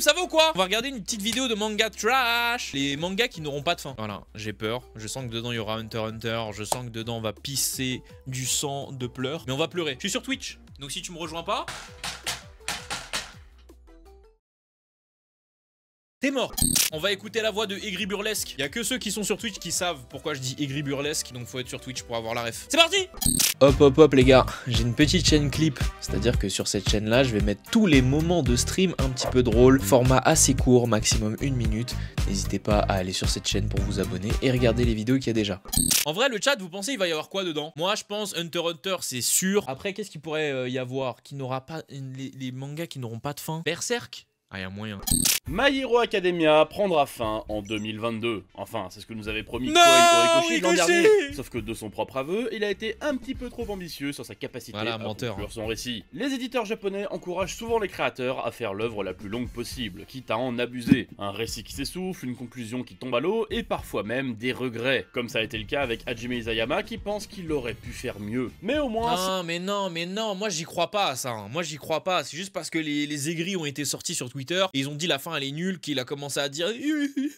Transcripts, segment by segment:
ça va ou quoi On va regarder une petite vidéo de manga trash. Les mangas qui n'auront pas de fin. Voilà, j'ai peur. Je sens que dedans, il y aura Hunter Hunter. Je sens que dedans, on va pisser du sang de pleurs. Mais on va pleurer. Je suis sur Twitch. Donc si tu me rejoins pas, On va écouter la voix de Egri Burlesque. Y a que ceux qui sont sur Twitch qui savent pourquoi je dis Egri Burlesque, donc faut être sur Twitch pour avoir la ref. C'est parti Hop hop hop les gars, j'ai une petite chaîne clip, c'est-à-dire que sur cette chaîne là, je vais mettre tous les moments de stream un petit peu drôle, format assez court, maximum une minute. N'hésitez pas à aller sur cette chaîne pour vous abonner et regarder les vidéos qu'il y a déjà. En vrai, le chat, vous pensez il va y avoir quoi dedans Moi, je pense Hunter Hunter, c'est sûr. Après, qu'est-ce qu'il pourrait euh, y avoir qui n'aura pas les, les mangas qui n'auront pas de fin Berserk ah, y'a moyen. My Hero Academia prendra fin en 2022. Enfin, c'est ce que nous avait promis Koi Ekoshi l'an dernier. Sauf que de son propre aveu, il a été un petit peu trop ambitieux sur sa capacité à hein. son récit. Les éditeurs japonais encouragent souvent les créateurs à faire l'œuvre la plus longue possible, quitte à en abuser. Un récit qui s'essouffle, une conclusion qui tombe à l'eau, et parfois même des regrets. Comme ça a été le cas avec Hajime Isayama qui pense qu'il aurait pu faire mieux. Mais au moins... non, mais non, mais non, moi j'y crois pas à ça. Hein. Moi j'y crois pas. C'est juste parce que les, les aigris ont été sortis sur et ils ont dit la fin elle est nulle, qu'il a commencé à dire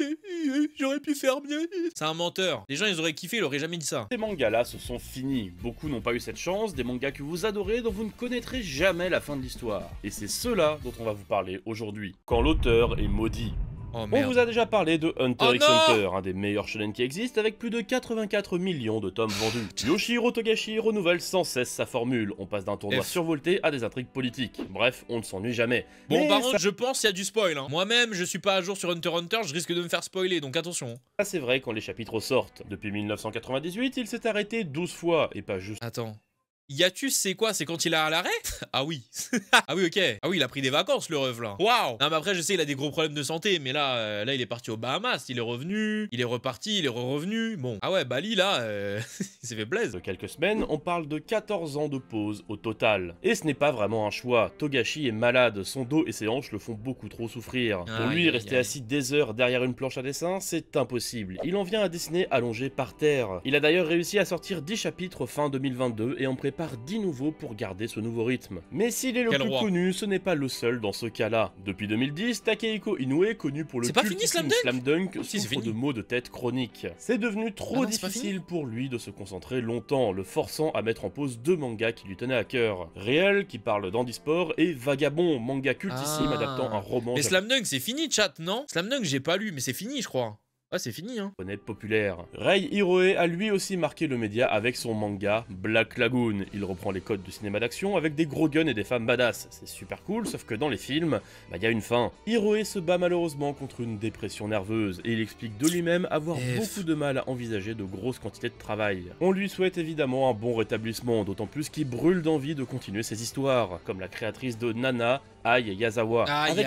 j'aurais pu faire mieux. C'est un menteur. Les gens ils auraient kiffé, il aurait jamais dit ça. Ces mangas là se sont finis. Beaucoup n'ont pas eu cette chance. Des mangas que vous adorez dont vous ne connaîtrez jamais la fin de l'histoire. Et c'est cela dont on va vous parler aujourd'hui. Quand l'auteur est maudit. Oh, on vous a déjà parlé de Hunter oh x Hunter, un des meilleurs shonen qui existe, avec plus de 84 millions de tomes vendus. Yoshiro Togashi renouvelle sans cesse sa formule. On passe d'un tournoi survolté à des intrigues politiques. Bref, on ne s'ennuie jamais. Bon, par contre, je pense qu'il y a du spoil. Hein. Moi-même, je suis pas à jour sur Hunter x Hunter, je risque de me faire spoiler, donc attention. Ah, c'est vrai quand les chapitres sortent. Depuis 1998, il s'est arrêté 12 fois, et pas juste. Attends. Yatus, c'est quoi C'est quand il est à l'arrêt Ah oui. ah oui, ok. Ah oui, il a pris des vacances, le ref, là. Waouh Non, mais après, je sais, il a des gros problèmes de santé, mais là, euh, là, il est parti aux Bahamas, il est revenu, il est reparti, il est re revenu Bon. Ah ouais, Bali, là, euh, il s'est fait plaisir. De quelques semaines, on parle de 14 ans de pause au total. Et ce n'est pas vraiment un choix. Togashi est malade, son dos et ses hanches le font beaucoup trop souffrir. Pour lui, rester assis des heures derrière une planche à dessin, c'est impossible. Il en vient à dessiner allongé par terre. Il a d'ailleurs réussi à sortir 10 chapitres fin 2022 et en prépare par dix nouveaux pour garder ce nouveau rythme. Mais s'il est le plus connu, ce n'est pas le seul dans ce cas-là. Depuis 2010, Takehiko Inoue, connu pour le culte Slam, Slam Dunk, oh, souffre de maux de tête chroniques. C'est devenu ah trop difficile pour lui de se concentrer longtemps, le forçant à mettre en pause deux mangas qui lui tenaient à cœur. Réel, qui parle d'anti-sport, et Vagabond, manga cultissime ah. adaptant un roman. Mais Slam Dunk, c'est fini, chat, non Slam Dunk, j'ai pas lu, mais c'est fini, je crois. Ah, c'est fini, hein. Honnête populaire. Rei Hiroe a lui aussi marqué le média avec son manga Black Lagoon. Il reprend les codes du cinéma d'action avec des gros guns et des femmes badass. C'est super cool, sauf que dans les films, bah y a une fin. Hiroe se bat malheureusement contre une dépression nerveuse et il explique de lui-même avoir beaucoup de mal à envisager de grosses quantités de travail. On lui souhaite évidemment un bon rétablissement, d'autant plus qu'il brûle d'envie de continuer ses histoires, comme la créatrice de Nana, Aïe, Yazawa. Aïe,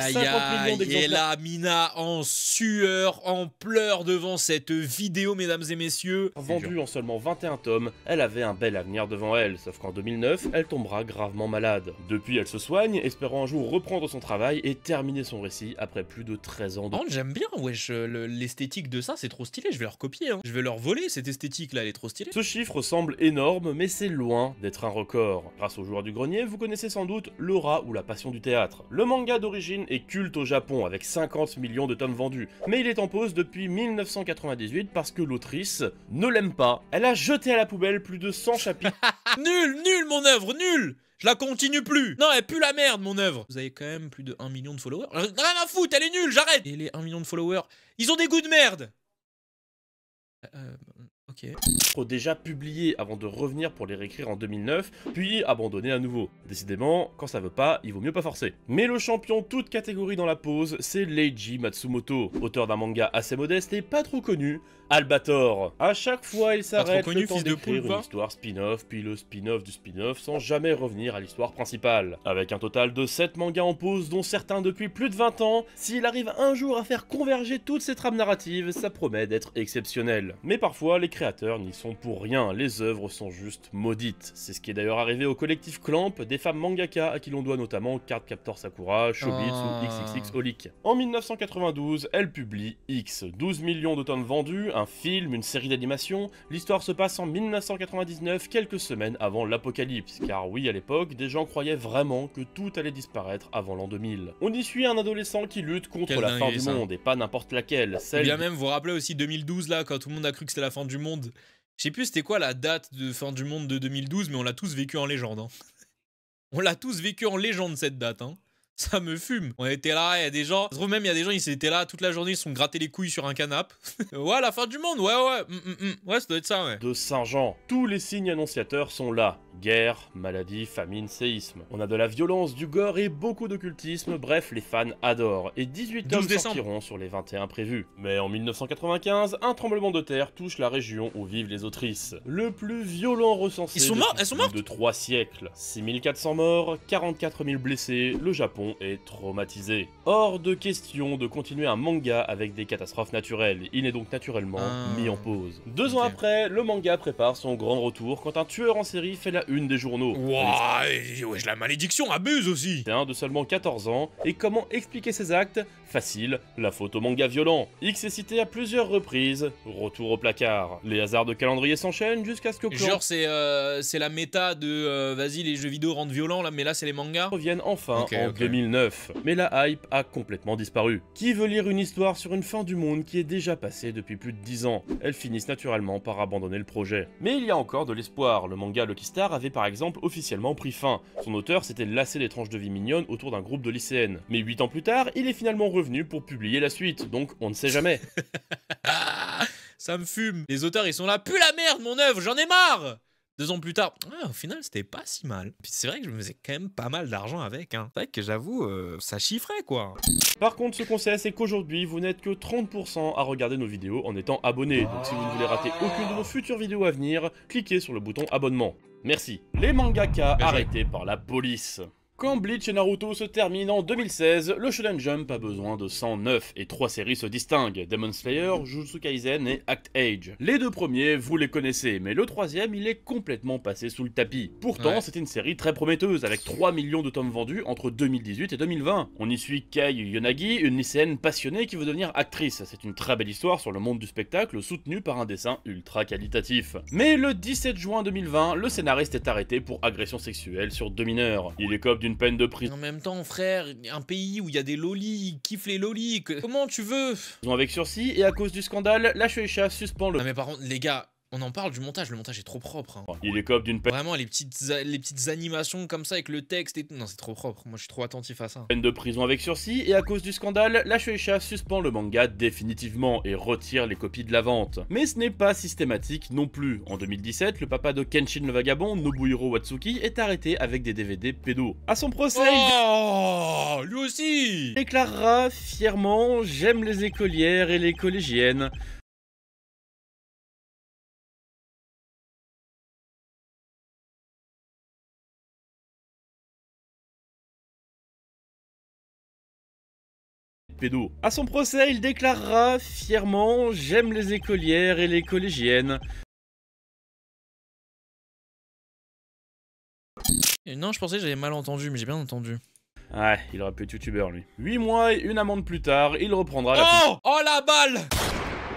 Et là, Mina en sueur, en pleurs devant cette vidéo, mesdames et messieurs. Vendue en seulement 21 tomes, elle avait un bel avenir devant elle, sauf qu'en 2009, elle tombera gravement malade. Depuis, elle se soigne, espérant un jour reprendre son travail et terminer son récit après plus de 13 ans de... j'aime bien, ouais. Euh, l'esthétique de ça, c'est trop stylé, je vais leur copier, hein. je vais leur voler cette esthétique là, elle est trop stylée. Ce chiffre semble énorme, mais c'est loin d'être un record. Grâce aux joueurs du grenier, vous connaissez sans doute l'aura ou la passion du théâtre. Le manga d'origine est culte au Japon avec 50 millions de tomes vendus, mais il est en pause depuis 1998 parce que l'autrice ne l'aime pas. Elle a jeté à la poubelle plus de 100 chapitres. nul, nul mon œuvre, nul je la continue plus Non, elle pue la merde, mon œuvre Vous avez quand même plus de 1 million de followers. Euh, rien à foutre, elle est nulle, j'arrête Et les 1 million de followers, ils ont des goûts de merde euh, euh Déjà publié avant de revenir pour les réécrire en 2009, puis abandonné à nouveau. Décidément, quand ça veut pas, il vaut mieux pas forcer. Mais le champion toute catégorie dans la pause, c'est Leiji Matsumoto, auteur d'un manga assez modeste et pas trop connu, Albator. À chaque fois, il s'arrête le temps d'écrire une histoire spin-off, puis le spin-off du spin-off, sans jamais revenir à l'histoire principale. Avec un total de 7 mangas en pause, dont certains depuis plus de 20 ans, s'il arrive un jour à faire converger toutes ces trames narratives, ça promet d'être exceptionnel. Mais parfois, les créateurs n'y sont pour rien, les œuvres sont juste maudites. C'est ce qui est d'ailleurs arrivé au collectif Clamp, des femmes mangaka à qui l'on doit notamment Card Captor Sakura, Shobits ou XXX oh. Holic. En 1992, elle publie X, 12 millions de tomes vendus, un film, une série d'animation. L'histoire se passe en 1999, quelques semaines avant l'apocalypse, car oui, à l'époque, des gens croyaient vraiment que tout allait disparaître avant l'an 2000. On y suit un adolescent qui lutte contre la fin du monde, et pas n'importe laquelle, celle... Bien même, vous rappelez aussi 2012 là, quand tout le monde a cru que c'était la fin du monde, je sais plus c'était quoi la date de fin du monde de 2012, mais on l'a tous vécu en légende. Hein. On l'a tous vécu en légende cette date. Hein. Ça me fume. On était là, il y a des gens. Je même, il y a des gens, ils étaient là toute la journée, ils se sont grattés les couilles sur un canap. ouais, la fin du monde, ouais, ouais. Mm, mm, mm. ouais, ça doit être ça, ouais. De Saint-Jean. Tous les signes annonciateurs sont là. Guerre, maladie, famine, séisme. On a de la violence, du gore et beaucoup d'occultisme. Bref, les fans adorent. Et 18 hommes sortiront sur les 21 prévus. Mais en 1995, un tremblement de terre touche la région où vivent les autrices. Le plus violent recensé sont elles sont de 3 siècles. 6400 morts, 44 000 blessés, le Japon est traumatisé. Hors de question de continuer un manga avec des catastrophes naturelles, il est donc naturellement ah. mis en pause. Deux ans après, le manga prépare son grand retour quand un tueur en série fait la une des journaux. ouah la malédiction abuse aussi C'est un de seulement 14 ans, et comment expliquer ses actes Facile, la faute au manga violent. X est cité à plusieurs reprises, retour au placard. Les hasards de calendrier s'enchaînent jusqu'à ce que... Genre c'est euh, c'est la méta de euh, vas-y les jeux vidéo rendent violents là, mais là c'est les mangas Reviennent enfin 2009, mais la hype a complètement disparu. Qui veut lire une histoire sur une fin du monde qui est déjà passée depuis plus de 10 ans Elles finissent naturellement par abandonner le projet. Mais il y a encore de l'espoir, le manga Lucky Star avait par exemple officiellement pris fin. Son auteur s'était lassé des tranches de vie mignonnes autour d'un groupe de lycéennes. Mais 8 ans plus tard, il est finalement revenu pour publier la suite, donc on ne sait jamais. ça me fume. Les auteurs, ils sont là, pue la merde, mon œuvre, j'en ai marre deux ans plus tard, ah, au final, c'était pas si mal. c'est vrai que je me faisais quand même pas mal d'argent avec. Hein. C'est vrai que j'avoue, euh, ça chiffrait quoi. Par contre, ce qu'on sait, c'est qu'aujourd'hui, vous n'êtes que 30% à regarder nos vidéos en étant abonné. Donc si vous ne voulez rater aucune de nos futures vidéos à venir, cliquez sur le bouton abonnement. Merci. Les mangaka arrêtés par la police. Quand Bleach et Naruto se terminent en 2016, le Shonen Jump a besoin de 109 et trois séries se distinguent, Demon Slayer, Jujutsu Kaisen et Act Age. Les deux premiers, vous les connaissez, mais le troisième, il est complètement passé sous le tapis. Pourtant, c'est une série très prometteuse, avec 3 millions de tomes vendus entre 2018 et 2020. On y suit Kai Yonagi, une lycéenne passionnée qui veut devenir actrice. C'est une très belle histoire sur le monde du spectacle, soutenue par un dessin ultra qualitatif. Mais le 17 juin 2020, le scénariste est arrêté pour agression sexuelle sur deux mineurs. Il écope d'une peine de prison. En même temps, frère, un pays où il y a des lolis, ils kiffent les lolis. Comment tu veux Ils ont avec sursis et à cause du scandale, la Chasse suspend le. Ah, mais par contre, les gars, on en parle du montage, le montage est trop propre. Hein. Il est d'une Vraiment, les petites, les petites animations comme ça avec le texte et tout. Non, c'est trop propre. Moi, je suis trop attentif à ça. Peine de prison avec sursis, et à cause du scandale, la Shueisha suspend le manga définitivement et retire les copies de la vente. Mais ce n'est pas systématique non plus. En 2017, le papa de Kenshin le vagabond, Nobuhiro Watsuki, est arrêté avec des DVD pédos. À son procès. Oh Lui aussi Déclarera fièrement J'aime les écolières et les collégiennes. A À son procès, il déclarera fièrement J'aime les écolières et les collégiennes. non, je pensais que j'avais mal entendu, mais j'ai bien entendu. Ouais, il aurait pu être youtubeur lui. 8 mois et une amende plus tard, il reprendra Oh Oh la balle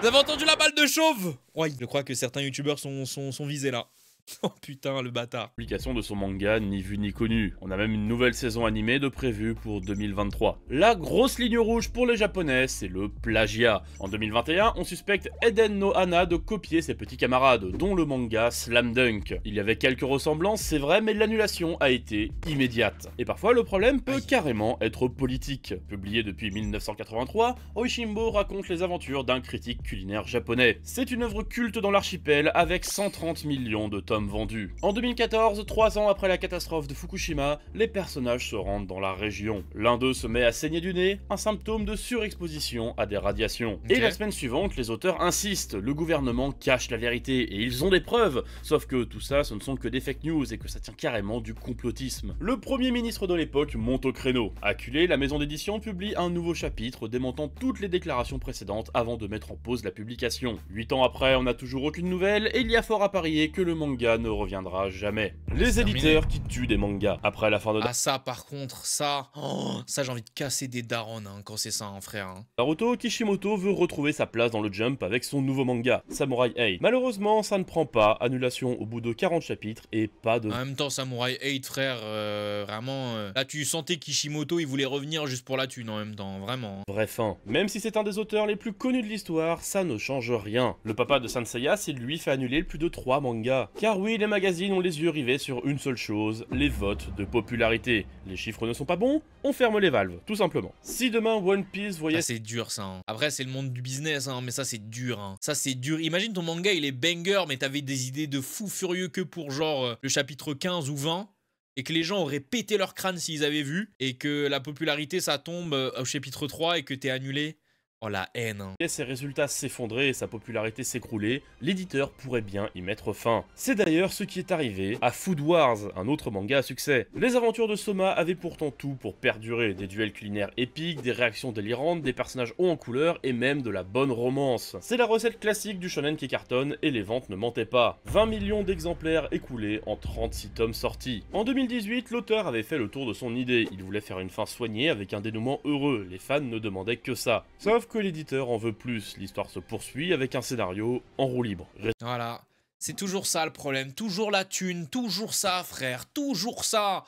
Vous avez entendu la balle de chauve Ouais, je crois que certains youtubeurs sont, sont visés là. Oh putain, le bâtard. Publication de son manga, ni vu ni connu. On a même une nouvelle saison animée de prévue pour 2023. La grosse ligne rouge pour les japonais, c'est le plagiat. En 2021, on suspecte Eden no de copier ses petits camarades, dont le manga Slam Dunk. Il y avait quelques ressemblances, c'est vrai, mais l'annulation a été immédiate. Et parfois, le problème peut carrément être politique. Publié depuis 1983, Oishimbo raconte les aventures d'un critique culinaire japonais. C'est une œuvre culte dans l'archipel avec 130 millions de tonnes vendu. En 2014, trois ans après la catastrophe de Fukushima, les personnages se rendent dans la région. L'un d'eux se met à saigner du nez, un symptôme de surexposition à des radiations. Et la semaine suivante, les auteurs insistent, le gouvernement cache la vérité et ils ont des preuves. Sauf que tout ça, ce ne sont que des fake news et que ça tient carrément du complotisme. Le premier ministre de l'époque monte au créneau. Acculé, la maison d'édition publie un nouveau chapitre démontant toutes les déclarations précédentes avant de mettre en pause la publication. Huit ans après, on n'a toujours aucune nouvelle et il y a fort à parier que le manga ne reviendra jamais. Ah, les éditeurs qui tuent des mangas après la fin de... Ah ça par contre, ça, oh, ça j'ai envie de casser des darons hein, quand c'est ça hein, frère. Hein. Naruto Kishimoto veut retrouver sa place dans le Jump avec son nouveau manga, Samurai 8. Malheureusement ça ne prend pas, annulation au bout de 40 chapitres et pas de... En même temps Samurai 8 frère, euh, vraiment, euh, là tu sentais Kishimoto il voulait revenir juste pour la thune en même temps, vraiment. Bref, même si c'est un des auteurs les plus connus de l'histoire, ça ne change rien. Le papa de Sanseiya s'est lui fait annuler plus de 3 mangas, car oui, les magazines ont les yeux rivés sur une seule chose, les votes de popularité. Les chiffres ne sont pas bons, on ferme les valves, tout simplement. Si demain One Piece voyait... c'est dur ça. Hein. Après, c'est le monde du business, hein, mais ça c'est dur. Hein. Ça c'est dur. Imagine ton manga, il est banger, mais t'avais des idées de fou furieux que pour genre euh, le chapitre 15 ou 20 et que les gens auraient pété leur crâne s'ils avaient vu, et que la popularité ça tombe euh, au chapitre 3 et que t'es annulé. Oh la haine hein. Et ses résultats s'effondraient et sa popularité s'écroulait, l'éditeur pourrait bien y mettre fin. C'est d'ailleurs ce qui est arrivé à Food Wars, un autre manga à succès. Les aventures de Soma avaient pourtant tout pour perdurer, des duels culinaires épiques, des réactions délirantes, des personnages hauts en couleur et même de la bonne romance. C'est la recette classique du shonen qui cartonne et les ventes ne mentaient pas. 20 millions d'exemplaires écoulés en 36 tomes sortis. En 2018, l'auteur avait fait le tour de son idée, il voulait faire une fin soignée avec un dénouement heureux, les fans ne demandaient que ça que l'éditeur en veut plus, l'histoire se poursuit avec un scénario en roue libre. Voilà, c'est toujours ça le problème, toujours la thune, toujours ça frère, toujours ça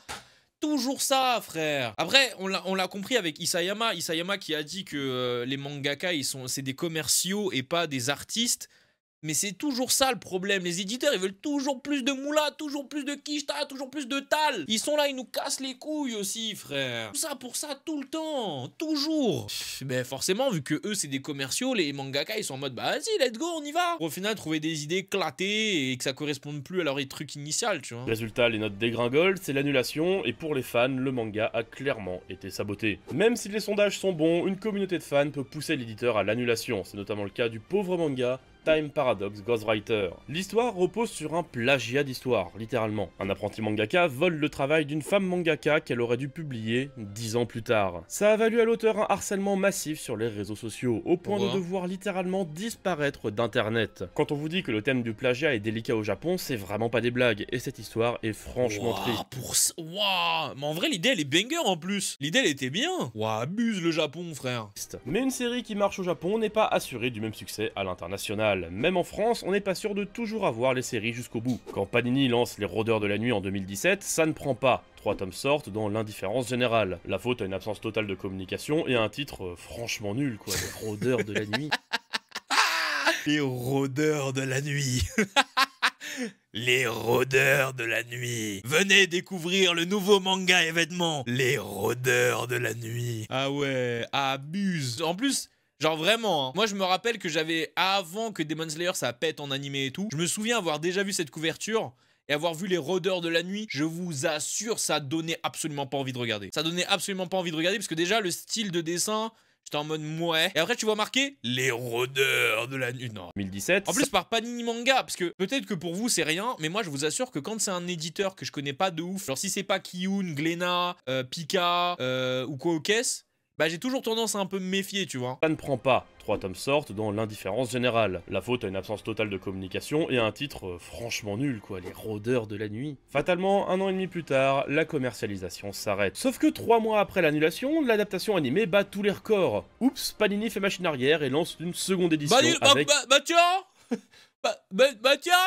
Toujours ça, frère Après, on l'a compris avec Isayama. Isayama qui a dit que euh, les mangaka, c'est des commerciaux et pas des artistes. Mais c'est toujours ça le problème. Les éditeurs, ils veulent toujours plus de moula, toujours plus de quicheta, toujours plus de tal. Ils sont là, ils nous cassent les couilles aussi, frère. Tout ça pour ça, tout le temps, toujours. Mais ben, forcément, vu que eux, c'est des commerciaux, les mangaka, ils sont en mode, bah vas-y, let's go, on y va. Au final, trouver des idées clatées et que ça corresponde plus à leur truc initial, tu vois. Résultat, les notes dégringolent, c'est l'annulation, et pour les fans, le manga a clairement été saboté. Même si les sondages sont bons, une communauté de fans peut pousser l'éditeur à l'annulation. C'est notamment le cas du pauvre manga Time Paradox Ghostwriter. L'histoire repose sur un plagiat d'histoire, littéralement. Un apprenti mangaka vole le travail d'une femme mangaka qu'elle aurait dû publier dix ans plus tard. Ça a valu à l'auteur un harcèlement massif sur les réseaux sociaux, au point de devoir littéralement disparaître d'internet. Quand on vous dit que le thème du plagiat est délicat au Japon, c'est vraiment pas des blagues, et cette histoire est franchement triste. Pour Mais en vrai, l'idée elle est en plus L'idée elle était bien Waouh, abuse le Japon, frère Mais une série qui marche au Japon n'est pas assurée du même succès à l'international même en France, on n'est pas sûr de toujours avoir les séries jusqu'au bout. Quand Panini lance Les Rodeurs de la Nuit en 2017, ça ne prend pas. Trois tomes sortent dans l'indifférence générale. La faute à une absence totale de communication et à un titre euh, franchement nul, quoi. Les Rodeurs de la Nuit. Les Rôdeurs de la Nuit. Les Rodeurs de la nuit. Venez découvrir le nouveau manga événement. Les rôdeurs de la nuit. Ah ouais, abuse. En plus, Genre vraiment, hein. moi je me rappelle que j'avais, avant que Demon Slayer ça pète en animé et tout, je me souviens avoir déjà vu cette couverture et avoir vu les Rodeurs de la nuit, je vous assure, ça donnait absolument pas envie de regarder. Ça donnait absolument pas envie de regarder parce que déjà le style de dessin, j'étais en mode mouais. Et après tu vois marqué les Rodeurs de la nuit. Non. 2017. En plus par Panini Manga parce que peut-être que pour vous c'est rien, mais moi je vous assure que quand c'est un éditeur que je connais pas de ouf, genre si c'est pas Kiyun, Glenna, euh, Pika euh, ou quoi au bah j'ai toujours tendance à un peu me méfier, tu vois. Ça ne prend pas. Trois tomes sortent dans l'indifférence générale. La faute à une absence totale de communication et à un titre euh, franchement nul, quoi, les rôdeurs de la nuit. Fatalement, un an et demi plus tard, la commercialisation s'arrête. Sauf que trois mois après l'annulation, l'adaptation animée bat tous les records. Oups, Panini fait machine arrière et lance une seconde édition bah, bah, bah, bah, bah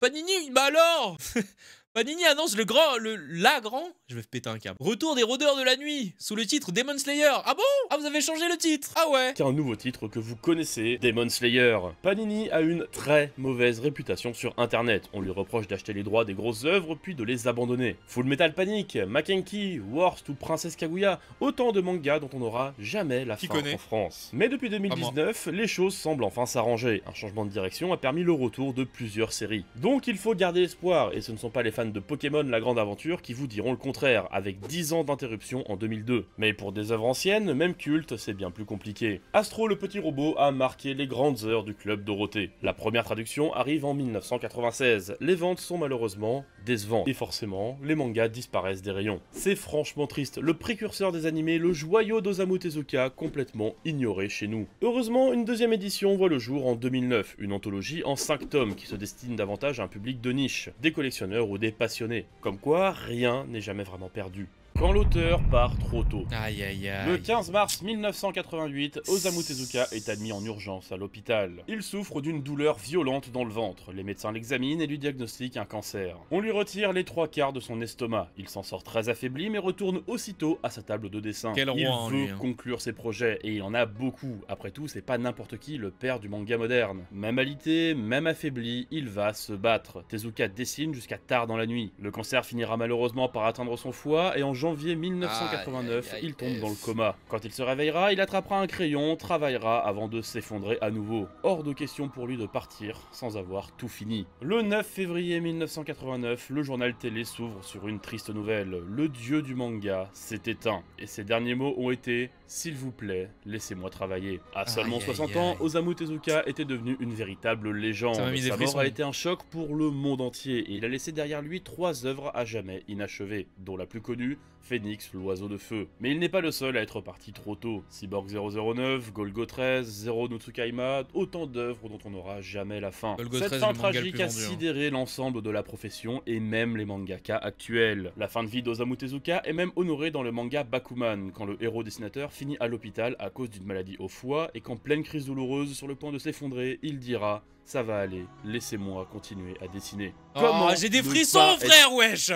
Panini, bah alors Panini annonce le grand, le, la grand je vais péter un câble. Retour des rôdeurs de la nuit, sous le titre Demon Slayer. Ah bon Ah vous avez changé le titre Ah ouais C'est un nouveau titre que vous connaissez, Demon Slayer. Panini a une très mauvaise réputation sur internet. On lui reproche d'acheter les droits des grosses œuvres puis de les abandonner. Full Metal Panic, Makenki, Worst ou Princesse Kaguya, autant de mangas dont on n'aura jamais la fin en France. Mais depuis 2019, les choses semblent enfin s'arranger. Un changement de direction a permis le retour de plusieurs séries. Donc il faut garder espoir, et ce ne sont pas les fans de Pokémon La Grande Aventure qui vous diront le contraire avec 10 ans d'interruption en 2002. Mais pour des œuvres anciennes, même culte, c'est bien plus compliqué. Astro le petit robot a marqué les grandes heures du club Dorothée. La première traduction arrive en 1996. Les ventes sont malheureusement décevantes. Et forcément, les mangas disparaissent des rayons. C'est franchement triste, le précurseur des animés, le joyau d'Osamu Tezuka, complètement ignoré chez nous. Heureusement, une deuxième édition voit le jour en 2009, une anthologie en 5 tomes qui se destine davantage à un public de niche, des collectionneurs ou des passionnés. Comme quoi, rien n'est jamais vraiment perdu quand l'auteur part trop tôt. Aïe, aïe, Le 15 mars 1988, Osamu Tezuka est admis en urgence à l'hôpital. Il souffre d'une douleur violente dans le ventre. Les médecins l'examinent et lui diagnostiquent un cancer. On lui retire les trois quarts de son estomac. Il s'en sort très affaibli mais retourne aussitôt à sa table de dessin. il veut hein. conclure ses projets et il en a beaucoup. Après tout, c'est pas n'importe qui le père du manga moderne. Même alité, même affaibli, il va se battre. Tezuka dessine jusqu'à tard dans la nuit. Le cancer finira malheureusement par atteindre son foie et en janvier 1989, il tombe dans le coma. Quand il se réveillera, il attrapera un crayon, travaillera avant de s'effondrer à nouveau. Hors de question pour lui de partir sans avoir tout fini. Le 9 février 1989, le journal télé s'ouvre sur une triste nouvelle. Le dieu du manga s'est éteint. Et ses derniers mots ont été « S'il vous plaît, laissez-moi travailler ». À seulement 60 ans, Osamu Tezuka était devenu une véritable légende. Sa mort a été un choc pour le monde entier et il a laissé derrière lui trois œuvres à jamais inachevées, dont la plus connue, Phoenix, l'oiseau de feu. Mais il n'est pas le seul à être parti trop tôt. Cyborg 009, Golgo 13, Zero no Tsukaima, autant d'œuvres dont on n'aura jamais la fin. Cette fin tragique a hein. sidéré l'ensemble de la profession et même les mangaka actuels. La fin de vie d'Ozamu Tezuka est même honorée dans le manga Bakuman, quand le héros dessinateur finit à l'hôpital à cause d'une maladie au foie et qu'en pleine crise douloureuse sur le point de s'effondrer, il dira ça va aller, laissez-moi continuer à dessiner. Oh, j'ai des frissons, frère, wesh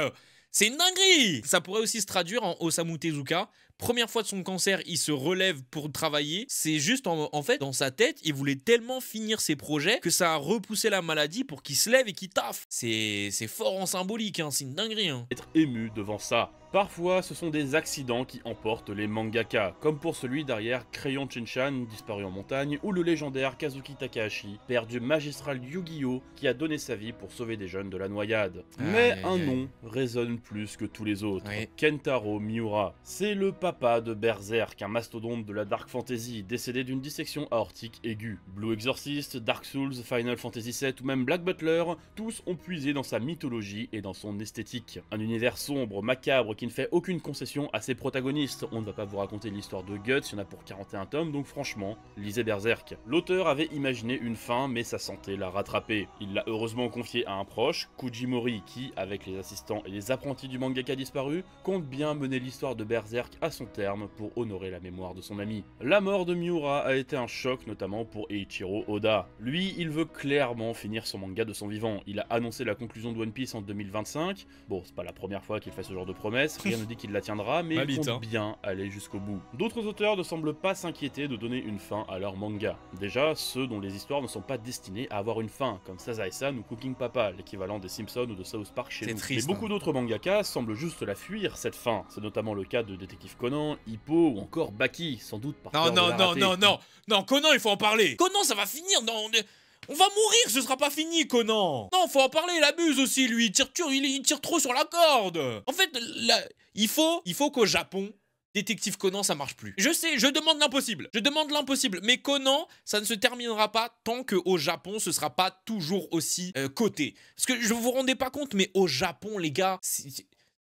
c'est une dinguerie Ça pourrait aussi se traduire en Osamu Tezuka, première fois de son cancer, il se relève pour travailler. C'est juste en, fait dans sa tête, il voulait tellement finir ses projets que ça a repoussé la maladie pour qu'il se lève et qu'il taffe. C'est fort en symbolique, hein, c'est une dinguerie. Hein. Être ému devant ça. Parfois, ce sont des accidents qui emportent les mangaka, comme pour celui derrière Crayon chinchan disparu en montagne, ou le légendaire Kazuki Takahashi, père du magistral Yu-Gi-Oh! qui a donné sa vie pour sauver des jeunes de la noyade. Mais un nom résonne plus que tous les autres. Kentaro Miura. C'est le pas pas de Berserk, un mastodonte de la dark fantasy, décédé d'une dissection aortique aiguë. Blue Exorcist, Dark Souls, Final Fantasy VII ou même Black Butler, tous ont puisé dans sa mythologie et dans son esthétique. Un univers sombre, macabre, qui ne fait aucune concession à ses protagonistes. On ne va pas vous raconter l'histoire de Guts, il y en a pour 41 tomes, donc franchement, lisez Berserk. L'auteur avait imaginé une fin, mais sa santé l'a rattrapé. Il l'a heureusement confié à un proche, Kujimori, qui, avec les assistants et les apprentis du mangaka disparu, compte bien mener l'histoire de Berserk à son terme pour honorer la mémoire de son ami. La mort de Miura a été un choc notamment pour Eiichiro Oda. Lui, il veut clairement finir son manga de son vivant. Il a annoncé la conclusion de One Piece en 2025. Bon, c'est pas la première fois qu'il fait ce genre de promesse, rien ne dit qu'il la tiendra, mais il compte hein. bien aller jusqu'au bout. D'autres auteurs ne semblent pas s'inquiéter de donner une fin à leur manga. Déjà, ceux dont les histoires ne sont pas destinées à avoir une fin, comme Sazae-san ou Cooking Papa, l'équivalent des Simpsons ou de South Park chez nous. Et beaucoup hein. d'autres mangakas semblent juste la fuir, cette fin. C'est notamment le cas de Détective Conan Hippo ou encore Baki, sans doute par Non, non, non, non, non, non, Conan, il faut en parler. Conan, ça va finir. Non, on, va mourir, ce sera pas fini, Conan. Non, faut en parler, il abuse aussi, lui. Il tire, trop sur la corde. En fait, il faut, il faut qu'au Japon, Détective Conan, ça marche plus. Je sais, je demande l'impossible. Je demande l'impossible. Mais Conan, ça ne se terminera pas tant qu'au Japon, ce sera pas toujours aussi euh, coté. Parce que je vous rendais pas compte, mais au Japon, les gars,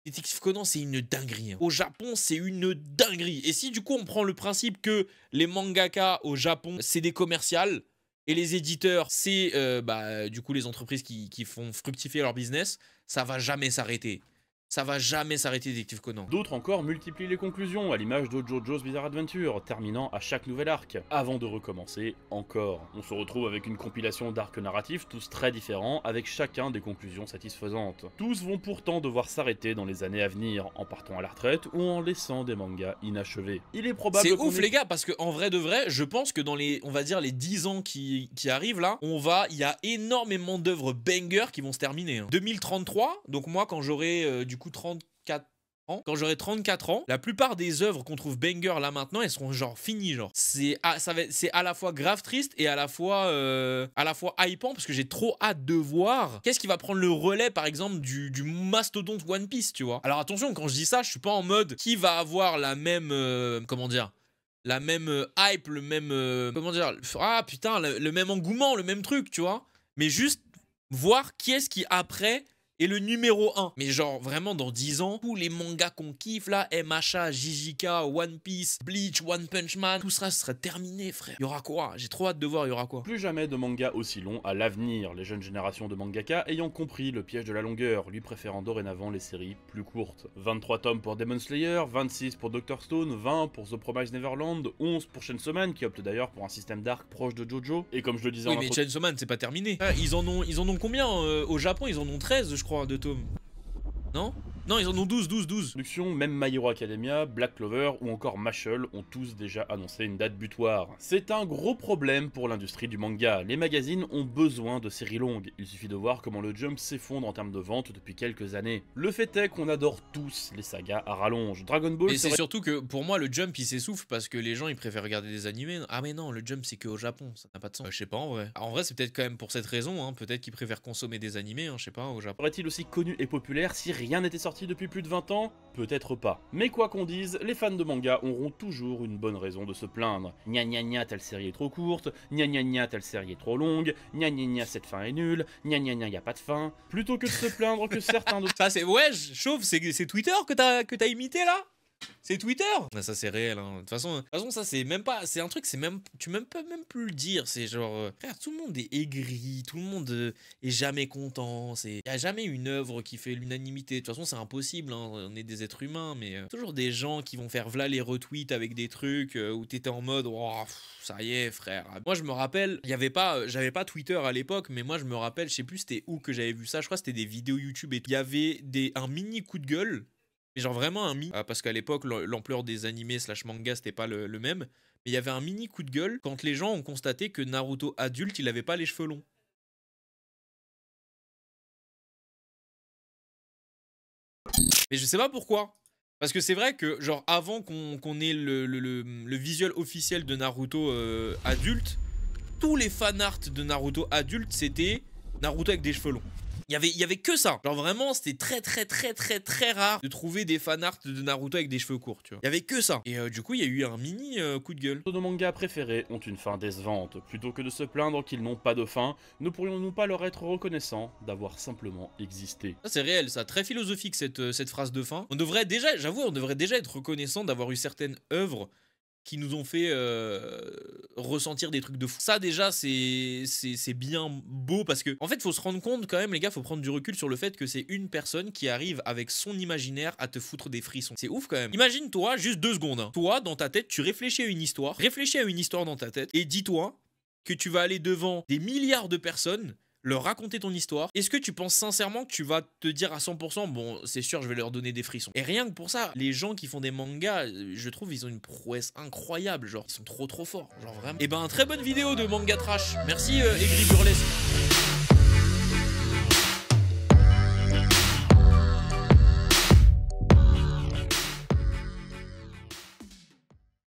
Détective c'est une dinguerie. Hein. Au Japon, c'est une dinguerie. Et si du coup on prend le principe que les mangaka au Japon, c'est des commerciales, et les éditeurs, c'est euh, bah, du coup les entreprises qui, qui font fructifier leur business, ça va jamais s'arrêter. Ça va jamais s'arrêter, Détective Conan. D'autres encore multiplient les conclusions, à l'image de JoJo's Bizarre Adventure, terminant à chaque nouvel arc, avant de recommencer encore. On se retrouve avec une compilation d'arcs narratifs, tous très différents, avec chacun des conclusions satisfaisantes. Tous vont pourtant devoir s'arrêter dans les années à venir, en partant à la retraite ou en laissant des mangas inachevés. Il est probable. C'est ouf, les gars, parce que en vrai de vrai, je pense que dans les, on va dire, les 10 ans qui, qui arrivent là, on va, il y a énormément d'œuvres banger qui vont se terminer. 2033, hein. donc moi, quand j'aurai euh, du coup 34 ans. Quand j'aurai 34 ans, la plupart des œuvres qu'on trouve banger là maintenant, elles seront genre finies genre. C'est à, c'est à la fois grave triste et à la fois euh, à la fois hypant parce que j'ai trop hâte de voir qu'est-ce qui va prendre le relais par exemple du, du, mastodonte One Piece, tu vois. Alors attention, quand je dis ça, je suis pas en mode qui va avoir la même euh, comment dire la même euh, hype, le même comment dire ah putain le, le même engouement, le même truc, tu vois. Mais juste voir qui est-ce qui après et le numéro 1. Mais genre, vraiment, dans 10 ans, tous les mangas qu'on kiffe là, MHA, JJK, One Piece, Bleach, One Punch Man, tout ça sera terminé, frère. Il y aura quoi J'ai trop hâte de voir, il y aura quoi Plus jamais de manga aussi long à l'avenir, les jeunes générations de mangaka ayant compris le piège de la longueur, lui préférant dorénavant les séries plus courtes. 23 tomes pour Demon Slayer, 26 pour Doctor Stone, 20 pour The Promise Neverland, 11 pour Chainsaw Man, qui opte d'ailleurs pour un système d'arc proche de Jojo, et comme je le disais oui, mais Chainsaw Man, c'est pas terminé. Ah, ils en ont ils combien euh, Au Japon, ils en ont 13, je 3, de tomes. Non non, ils en ont 12, 12, 12. Production, même My Hero Academia, Black Clover ou encore Mashle ont tous déjà annoncé une date butoir. C'est un gros problème pour l'industrie du manga. Les magazines ont besoin de séries longues. Il suffit de voir comment le Jump s'effondre en termes de vente depuis quelques années. Le fait est qu'on adore tous les sagas à rallonge. Dragon Ball. Et c'est surtout que pour moi, le Jump il s'essouffle parce que les gens ils préfèrent regarder des animés. Ah, mais non, le Jump c'est que au Japon, ça n'a pas de sens. Euh, je sais pas en vrai. en vrai, c'est peut-être quand même pour cette raison, hein. peut-être qu'ils préfèrent consommer des animés, hein. je sais pas, au Japon. Aurait-il aussi connu et populaire si rien n'était sorti depuis plus de 20 ans Peut-être pas. Mais quoi qu'on dise, les fans de manga auront toujours une bonne raison de se plaindre. Gna gna gna, telle série est trop courte, gna gna gna, telle série est trop longue, gna gna gna, cette fin est nulle, gna gna gna, y a pas de fin. Plutôt que de se plaindre que certains de. Ça c'est. Ouais, je chauffe, c'est Twitter que t'as imité là c'est Twitter. Ah, ça c'est réel. Hein. De toute façon, ça c'est même pas, c'est un truc, c'est même, tu même peux même plus le dire. C'est genre, euh, tout le monde est aigri, tout le monde euh, est jamais content. Il y a jamais une œuvre qui fait l'unanimité. De toute façon, c'est impossible. Hein. On est des êtres humains, mais euh, toujours des gens qui vont faire v'là les retweets avec des trucs où t'étais en mode, oh, ça y est, frère. Moi je me rappelle, il y avait pas, j'avais pas Twitter à l'époque, mais moi je me rappelle, je sais plus c'était où que j'avais vu ça. Je crois que c'était des vidéos YouTube et il y avait des un mini coup de gueule mais genre vraiment un mi, euh, parce qu'à l'époque, l'ampleur des animés slash mangas c'était pas le, même, mais il y avait un mini coup de gueule quand les gens ont constaté que Naruto adulte, il avait pas les cheveux longs. Mais je sais pas pourquoi. Parce que c'est vrai que, genre, avant qu'on ait le, visuel officiel de Naruto euh, adulte, tous les fanarts de Naruto adulte, c'était Naruto avec des cheveux longs y avait, il y avait que ça. Genre vraiment, c'était très très très très très rare de trouver des fanarts de Naruto avec des cheveux courts, tu vois. Il y avait que ça. Et euh, du coup, il y a eu un mini euh, coup de gueule. Nos mangas préférés ont une fin décevante. Plutôt que de se plaindre qu'ils n'ont pas de fin, ne pourrions-nous pas leur être reconnaissants d'avoir simplement existé Ça c'est réel, ça. Très philosophique cette, euh, cette phrase de fin. On devrait déjà, j'avoue, on devrait déjà être reconnaissant d'avoir eu certaines œuvres qui nous ont fait euh, ressentir des trucs de fou. Ça déjà c'est c'est bien beau parce que en fait faut se rendre compte quand même les gars, faut prendre du recul sur le fait que c'est une personne qui arrive avec son imaginaire à te foutre des frissons. C'est ouf quand même. Imagine toi juste deux secondes. Hein. Toi dans ta tête tu réfléchis à une histoire, réfléchis à une histoire dans ta tête et dis-toi que tu vas aller devant des milliards de personnes leur raconter ton histoire, est-ce que tu penses sincèrement que tu vas te dire à 100% bon, c'est sûr, je vais leur donner des frissons Et rien que pour ça, les gens qui font des mangas, euh, je trouve, ils ont une prouesse incroyable, genre, ils sont trop trop forts, genre vraiment. Et eh ben, très bonne vidéo de manga trash. Merci, et euh, Aigri Burlesque.